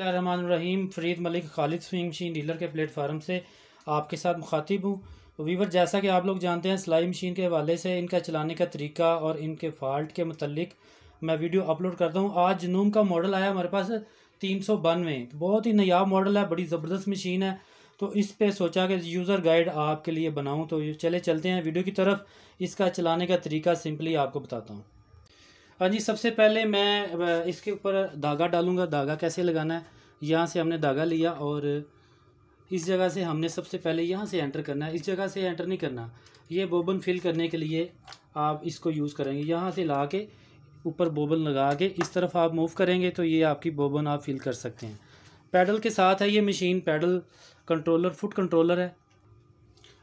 रहीम Farid Malik Khalid swing machine dealer के platform से आपके साथ मुखातिब हूँ वीवर जैसा कि आप लोग जानते हैं सिलाई मशीन के हवाले से इनका चलाने का तरीका और इनके फॉल्ट के मतलब मैं वीडियो अपलोड करता हूँ आज जनूम का मॉडल आया हमारे पास तीन सौ बानवे बहुत ही नयाब मॉडल है बड़ी ज़बरदस्त मशीन है तो इस पे सोचा कि यूज़र गाइड आपके लिए बनाऊँ तो चले चलते हैं वीडियो की तरफ इसका चलाने का तरीका सिंपली आपको बताता हूँ हाँ जी सबसे पहले मैं इसके ऊपर धागा डालूँगा धागा कैसे लगाना है यहाँ से हमने धागा लिया और इस जगह से हमने सबसे पहले यहाँ से एंटर करना है इस जगह से एंटर नहीं करना ये बोबन फिल करने के लिए आप इसको यूज़ करेंगे यहाँ से ला के ऊपर बोबन लगा के इस तरफ आप मूव करेंगे तो ये आपकी बोबन आप फिल कर सकते हैं पैडल के साथ है ये machine pedal controller foot controller है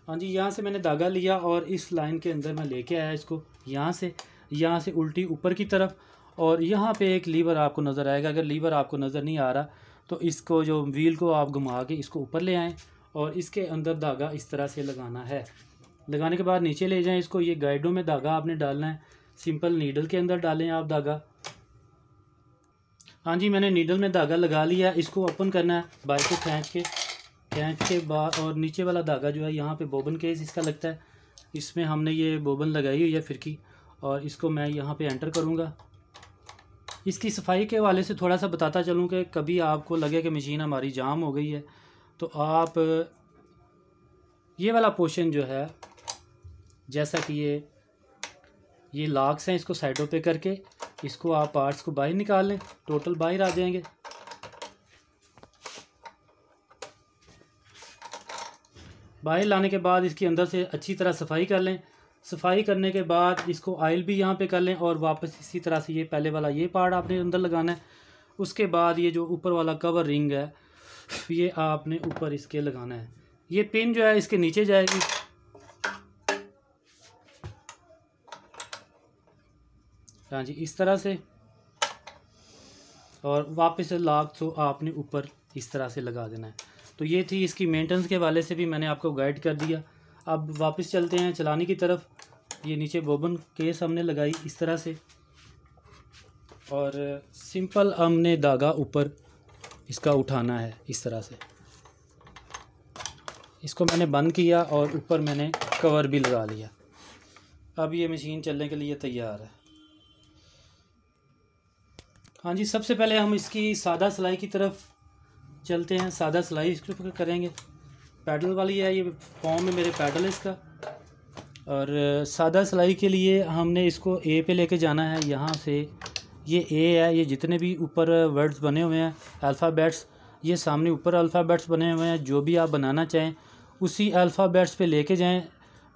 हाँ जी यहाँ से मैंने धागा लिया और इस लाइन के अंदर मैं लेके आया इसको यहाँ से यहाँ से उल्टी ऊपर की तरफ और यहाँ पे एक लीवर आपको नज़र आएगा अगर लीवर आपको नज़र नहीं आ रहा तो इसको जो व्हील को आप घुमा के इसको ऊपर ले आएँ और इसके अंदर धागा इस तरह से लगाना है लगाने के बाद नीचे ले जाएँ इसको ये गाइडों में धागा आपने डालना है सिंपल नीडल के अंदर डालें आप धागा हाँ जी मैंने नीडल में धागा लगा लिया इसको ओपन करना है बाइक को खींच के खींच के बाद और नीचे वाला धागा जो है यहाँ पे बोबन केस इसका लगता है इसमें हमने ये बोबन लगाई हुई है फिरकी और इसको मैं यहाँ पे एंटर करूँगा इसकी सफाई के हवाले से थोड़ा सा बताता चलूँ कि कभी आपको लगे कि मशीन हमारी जाम हो गई है तो आप ये वाला पोशन जो है जैसा कि ये ये लाक्स हैं इसको साइडों पे करके इसको आप पार्ट्स को बाहर निकाल लें टोटल बाहर आ जाएंगे बाहर लाने के बाद इसकी अंदर से अच्छी तरह सफाई कर लें सफाई करने के बाद इसको आयल भी यहाँ पे कर लें और वापस इसी तरह से ये पहले वाला ये पार्ट आपने अंदर लगाना है उसके बाद ये जो ऊपर वाला कवर रिंग है ये आपने ऊपर इसके लगाना है ये पिन जो है इसके नीचे जाएगी हाँ जी इस तरह से और वापस लाख तो आपने ऊपर इस तरह से लगा देना है तो ये थी इसकी मेंटेनेंस के वाले से भी मैंने आपको गाइड कर दिया अब वापस चलते हैं चलाने की तरफ ये नीचे बोबन केस हमने लगाई इस तरह से और सिंपल हमने धागा ऊपर इसका उठाना है इस तरह से इसको मैंने बंद किया और ऊपर मैंने कवर भी लगा लिया अब ये मशीन चलने के लिए तैयार है हाँ जी सबसे पहले हम इसकी सादा सिलाई की तरफ चलते हैं सादा सिलाई इसके ऊपर करेंगे पैडल वाली है ये फॉर्म में मेरे पैडल है इसका और सादा सिलाई के लिए हमने इसको ए पे लेके जाना है यहाँ से ये ए है ये जितने भी ऊपर वर्ड्स बने हुए हैं अल्फ़ाबेट्स ये सामने ऊपर अल्फ़ाबेट्स बने हुए हैं जो भी आप बनाना चाहें उसी अल्फ़ाबेट्स पे लेके जाएं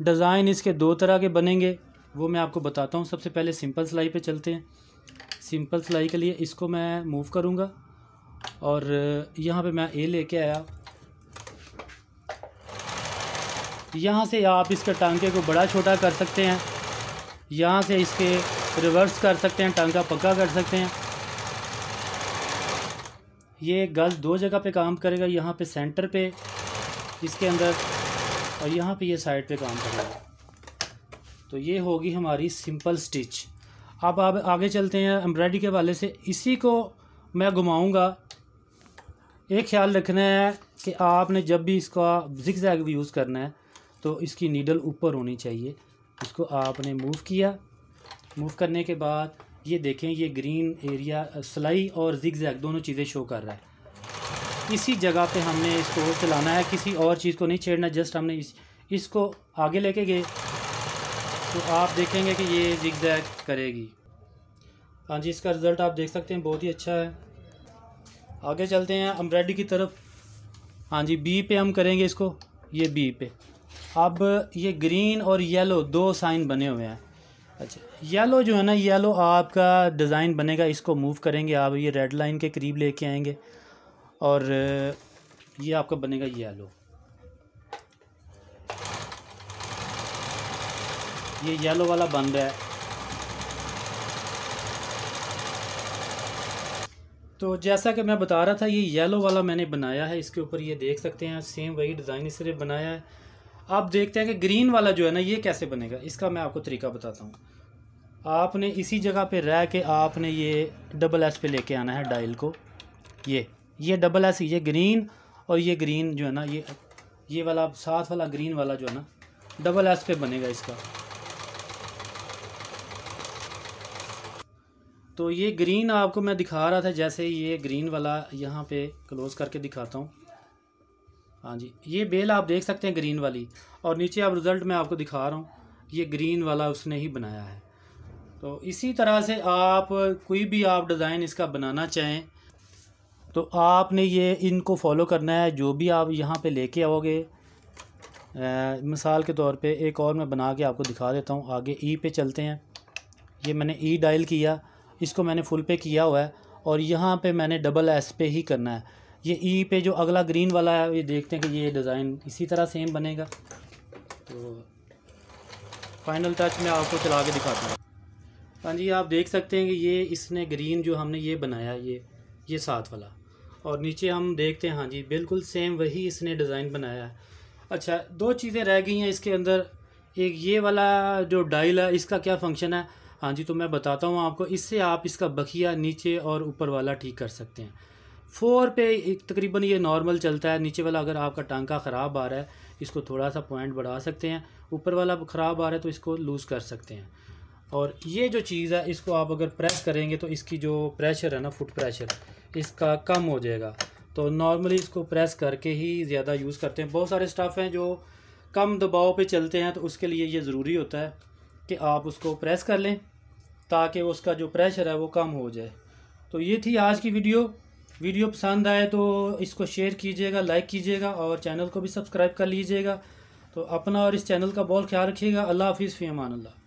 डिज़ाइन इसके दो तरह के बनेंगे वो मैं आपको बताता हूँ सबसे पहले सिंपल सिलाई पर चलते हैं सिंपल सिलाई के लिए इसको मैं मूव करूँगा और यहाँ पर मैं ए ले आया यहाँ से आप इसके टांके को बड़ा छोटा कर सकते हैं यहाँ से इसके रिवर्स कर सकते हैं टांका पक्का कर सकते हैं ये गज दो जगह पे काम करेगा यहाँ पे सेंटर पे इसके अंदर और यहाँ पे ये साइड पे काम करेगा तो ये होगी हमारी सिंपल स्टिच अब आप आगे चलते हैं एम्ब्रॉयडरी के वाले से इसी को मैं घुमाऊँगा एक ख्याल रखना है कि आपने जब भी इसका जिक जैग यूज़ करना है तो इसकी नीडल ऊपर होनी चाहिए इसको आपने मूव किया मूव करने के बाद ये देखें ये ग्रीन एरिया सिलाई और जिग जैग दोनों चीज़ें शो कर रहा है इसी जगह पे हमने इसको चलाना है किसी और चीज़ को नहीं छेड़ना जस्ट हमने इस इसको आगे लेके गए तो आप देखेंगे कि ये जिग जैग करेगी हाँ जी इसका रिज़ल्ट आप देख सकते हैं बहुत ही अच्छा है आगे चलते हैं अम्ब्रेडी की तरफ हाँ जी बी पे हम करेंगे इसको ये बी पे अब ये ग्रीन और येलो दो साइन बने हुए हैं अच्छा येलो जो है ना येलो आपका डिज़ाइन बनेगा इसको मूव करेंगे आप ये रेड लाइन के करीब लेके आएंगे और ये आपका बनेगा येलो ये येलो वाला बन रहा है तो जैसा कि मैं बता रहा था ये येलो वाला मैंने बनाया है इसके ऊपर ये देख सकते हैं सेम वही डिज़ाइन इस बनाया है आप देखते हैं कि ग्रीन वाला जो है ना ये कैसे बनेगा इसका मैं आपको तरीका बताता हूँ आपने इसी जगह पे रह के आपने ये डबल एस पे लेके आना है डायल को ये ये डबल एस ये ग्रीन और ये ग्रीन जो है ना ये ये वाला साथ वाला ग्रीन वाला जो है ना डबल एस पे बनेगा इसका तो ये ग्रीन आपको मैं दिखा रहा था जैसे ये ग्रीन वाला यहाँ पे क्लोज़ करके दिखाता हूँ हाँ जी ये बेल आप देख सकते हैं ग्रीन वाली और नीचे आप रिज़ल्ट में आपको दिखा रहा हूँ ये ग्रीन वाला उसने ही बनाया है तो इसी तरह से आप कोई भी आप डिज़ाइन इसका बनाना चाहें तो आपने ये इनको फॉलो करना है जो भी आप यहाँ पे लेके आओगे मिसाल के तौर पे एक और मैं बना के आपको दिखा देता हूँ आगे ई पे चलते हैं ये मैंने ई डायल किया इसको मैंने फुल पे किया हुआ है और यहाँ पे मैंने डबल एस पे ही करना है ये ई e पे जो अगला ग्रीन वाला है ये देखते हैं कि ये डिज़ाइन इसी तरह सेम बनेगा तो फाइनल टच में आपको चला के दिखाता हूँ हाँ जी आप देख सकते हैं कि ये इसने ग्रीन जो हमने ये बनाया ये ये साथ वाला और नीचे हम देखते हैं हाँ जी बिल्कुल सेम वही इसने डिज़ाइन बनाया है अच्छा दो चीज़ें रह गई हैं इसके अंदर एक ये वाला जो डायल है इसका क्या फंक्शन है हाँ जी तो मैं बताता हूँ आपको इससे आप इसका बखिया नीचे और ऊपर वाला ठीक कर सकते हैं फोर पे तकरीबन ये नॉर्मल चलता है नीचे वाला अगर आपका टांका ख़राब आ रहा है इसको थोड़ा सा पॉइंट बढ़ा सकते हैं ऊपर वाला ख़राब आ रहा है तो इसको लूज़ कर सकते हैं और ये जो चीज़ है इसको आप अगर प्रेस करेंगे तो इसकी जो प्रेशर है ना फुट प्रेशर इसका कम हो जाएगा तो नॉर्मली इसको प्रेस करके ही ज़्यादा यूज़ करते हैं बहुत सारे स्टाफ हैं जो कम दबाव पे चलते हैं तो उसके लिए ये ज़रूरी होता है कि आप उसको प्रेस कर लें ताकि उसका जो प्रेशर है वो कम हो जाए तो ये थी आज की वीडियो वीडियो पसंद आए तो इसको शेयर कीजिएगा लाइक कीजिएगा और चैनल को भी सब्सक्राइब कर लीजिएगा तो अपना और इस चैनल का बहुत ख्याल रखिएगा अल्लाह हाफिज़ फ़ी अल्लाह